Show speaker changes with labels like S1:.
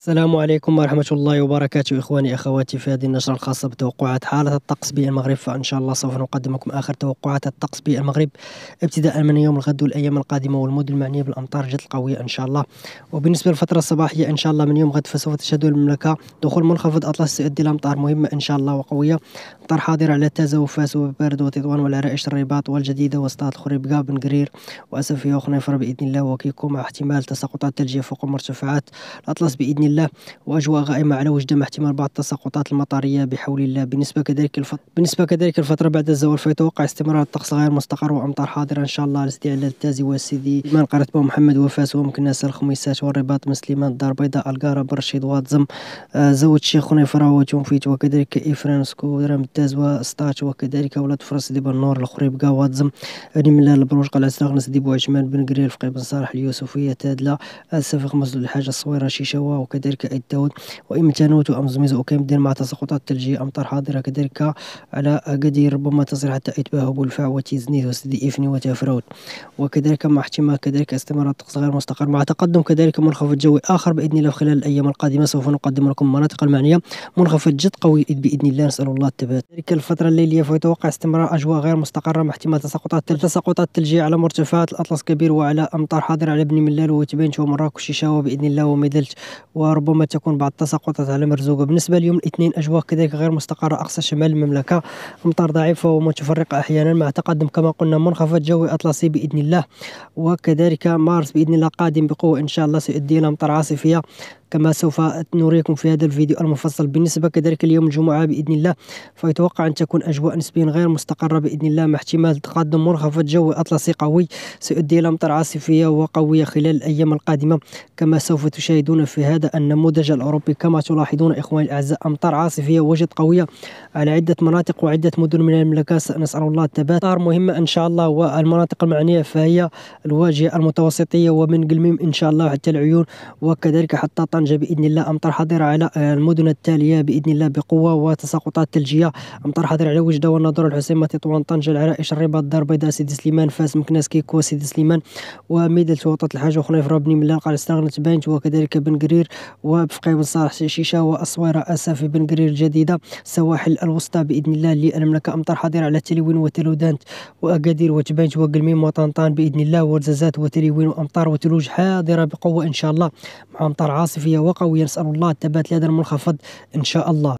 S1: السلام عليكم ورحمة الله وبركاته إخواني أخواتي في هذه النشرة الخاصة بتوقعات حالة الطقس بالمغرب فإن شاء الله سوف نقدم لكم آخر توقعات الطقس بالمغرب ابتداء من يوم الغد والأيام القادمة والمدن المعنية بالأمطار القوية إن شاء الله وبالنسبة للفترة الصباحية إن شاء الله من يوم غد فسوف تشهد المملكة دخول منخفض أطلس سيؤدي لأمطار مهمة إن شاء الله وقوية أمطار حاضرة على تازة وفاس وبرد وتطوان والعرائش الرباط والجديدة وسطات خريبكا بن قرير وأسفية وخنيفر بإذن الله وكيكو مع احتمال تساقطات ثلجية فوق المرتفعات الأطلس بإذن الله واجواء غائمه على وجده مع احتمال بعض التساقطات المطريه بحول الله بالنسبه كذلك الفط... بالنسبه كذلك الفتره بعد الزوال فيتوقع استمرار الطقس غير مستقر وامطار حاضره ان شاء الله على التازي والسيدي من قرات محمد وفاس ومكناس الخميسات والرباط من سليمان الدار البيضاء القاره برشيد واتزم زود آه، زوج الشيخ خنيفره وتونفيت وكذلك افران سكورا التاز وسطات وكذلك ولاد فرس ديب النور الخريبقه واتزم نملا البروج قلعه سلاغنس بو وعجمان بن قريل فقيه بن صالح اليوسفيه تادله السفيق مسجد الحاجه الصويره شيشاوه وكذلك كذلك الدود وإما تنوت أم زميز أقيم مع تساقطات ثلجية أمطار حاضرة كذلك على أكادير ربما تصل حتى إتباهب بولفع وتيزنيت وسدي إفني وتافراود وكذلك مع احتمال كذلك استمرار الطقس غير مستقر مع تقدم كذلك منخفض جوي آخر بإذن الله خلال الأيام القادمة سوف نقدم لكم مناطق المعنية منخفض جد قوي بإذن الله نسأل الله التبات تلك الفترة الليلية فيتوقع استمرار أجواء غير مستقرة مع احتمال تساقطات تساقطات ثلجية على مرتفعات الأطلس كبير وعلى أمطار حاضرة على بني ملال وتبين ومراكش شاوة بإذن الله وميدلت و وربما تكون بعض التساقطات على مرزوقه بالنسبه اليوم الاثنين اجواء كذلك غير مستقره اقصى شمال المملكه امطار ضعيفه ومتفرقه احيانا مع تقدم كما قلنا منخفض جوي اطلسي باذن الله وكذلك مارس باذن الله قادم بقوه ان شاء الله سيؤدي الى امطار عاصفيه كما سوف نريكم في هذا الفيديو المفصل بالنسبة كذلك اليوم الجمعة بإذن الله فيتوقع أن تكون أجواء نسبيا غير مستقرة بإذن الله مع احتمال تقدم منخفض جوي أطلسي قوي سيؤدي إلى أمطار عاصفية وقوية خلال الأيام القادمة كما سوف تشاهدون في هذا النموذج الأوروبي كما تلاحظون إخواني الأعزاء أمطار عاصفية وجد قوية على عدة مناطق وعدة مدن من المملكة نسأل الله الثبات أمطار مهمة إن شاء الله والمناطق المعنية فهي الواجهة المتوسطية ومن قلميم إن شاء الله حتى العيون وكذلك حتى طنجة بإذن الله أمطار حاضرة على آه، المدن التالية بإذن الله بقوة وتساقطات ثلجية أمطار حاضرة على وجدة والناظور الحسيمة تطوان طنجة العرائش الرباط الدار البيضاء سيدي سليمان فاس مكناس كيكو سيدي سليمان وميدل وطة الحاج وخنيف ربني من قال استغنت بانت وكذلك بن قرير وبفقي بن صالح شيشة وأصويرة أسافي بن قرير الجديدة السواحل الوسطى بإذن الله للمملكة أمطار حاضرة على تلوين وتلودانت وأكادير وتبانت وقلميم وطنطان بإذن الله ورزازات وتلوين وأمطار وثلوج حاضرة بقوة إن شاء الله مع أمطار عاصفة حرفية وقوية نسأل الله الثبات لهذا المنخفض إن شاء الله